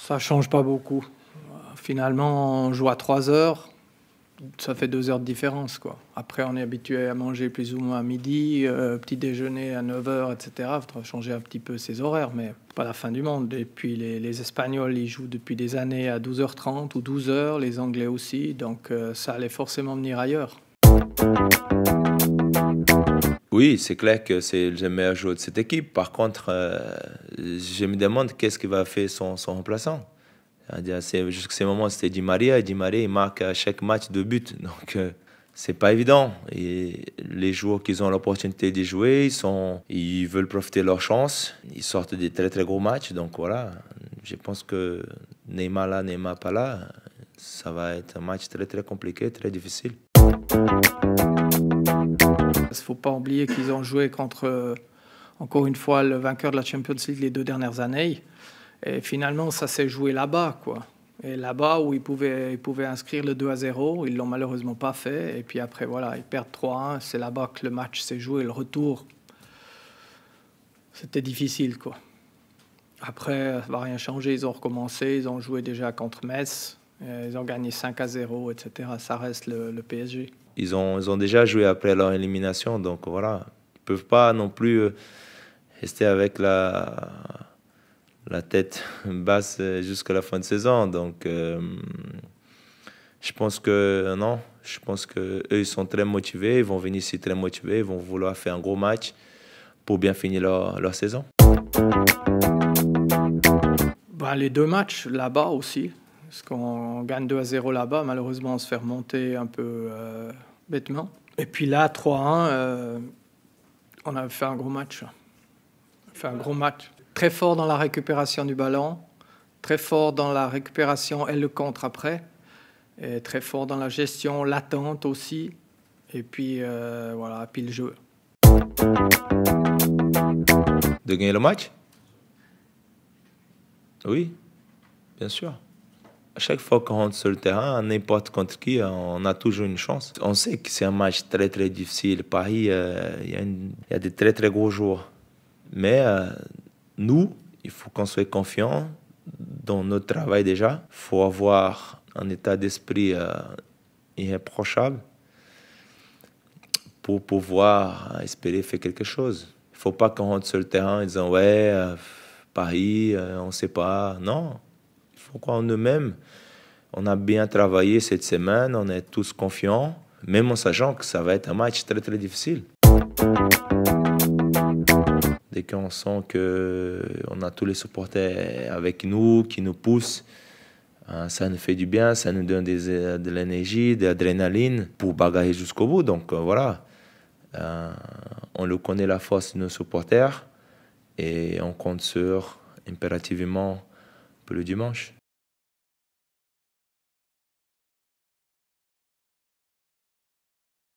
Ça change pas beaucoup. Finalement, on joue à 3 heures, ça fait 2 heures de différence. Quoi. Après, on est habitué à manger plus ou moins à midi, euh, petit déjeuner à 9 heures, etc. Il faudra changer un petit peu ses horaires, mais pas la fin du monde. Et puis, les, Espagnols, ils jouent depuis des années à 12h30 ou 12h, les Anglais aussi, donc euh, ça allait forcément venir ailleurs. Oui, c'est clair que c'est le meilleur joueur de cette équipe. Par contre, euh, je me demande qu'est-ce qu'il va faire son, remplaçant. Jusqu'à ce moment, c'était Di Maria. Di Maria, marque à chaque match deux buts. Donc, ce euh, c'est pas évident. Et les joueurs qui ont l'opportunité de jouer, ils, sont, ils veulent profiter de leur chance. Ils sortent des très, très gros matchs. Donc, voilà, je pense que Neymar là, Neymar pas là, ça va être un match très, très compliqué, très difficile. Il ne faut pas oublier qu'ils ont joué contre, euh, encore une fois, le vainqueur de la Champions League les deux dernières années. Et finalement, ça s'est joué là-bas, quoi. Et là-bas où ils pouvaient, pouvaient inscrire le 2 à 0, ils l'ont malheureusement pas fait. Et puis après, voilà, ils perdent 3-1. C'est là-bas que le match s'est joué. Le retour, c'était difficile, quoi. Après, euh, ça va rien changer. Ils ont recommencé. Ils ont joué déjà contre Metz. Euh, ils ont gagné 5 à 0, etc. Ça reste le, PSG. Ils ont, ils ont déjà joué après leur élimination, donc voilà. Ils ne peuvent pas non plus euh, rester avec la, la tête basse euh, jusqu'à la fin de saison. Donc, je pense que non, je pense qu'eux, ils sont très motivés, ils vont venir ici très motivés, ils vont vouloir faire un gros match pour bien finir leur, leur saison. Bah, les deux matchs là-bas aussi, parce qu'on gagne 2 à 0 là-bas, malheureusement, on se fait remonter un peu euh, bêtement. Et puis là, 3-1, euh, on a fait un gros match. On a fait un gros match. Très fort dans la récupération du ballon, très fort dans la récupération et le contre après, et très fort dans la gestion, l'attente aussi, et puis euh, voilà, puis le jeu. De gagner le match Oui, bien sûr. À chaque fois qu'on rentre sur le terrain, n'importe contre qui, on a toujours une chance. On sait que c'est un match très très difficile. Paris, euh, il y, a des très très gros jours. Mais euh, nous, il faut qu'on soit confiant dans notre travail déjà. Il faut avoir un état d'esprit euh, irréprochable pour pouvoir espérer faire quelque chose. Il ne faut pas qu'on rentre sur le terrain en disant ouais, Paris, on ne sait pas. Non, faut nous-mêmes. On a bien travaillé cette semaine, on est tous confiants, même en sachant que ça va être un match très très difficile. Dès qu'on sent qu'on a tous les supporters avec nous, qui nous poussent, hein, ça nous fait du bien, ça nous donne de l'énergie, de l'adrénaline pour bagarrer jusqu'au bout. Donc euh, voilà, euh, on le connaît la force de nos supporters et on compte sur impérativement le dimanche.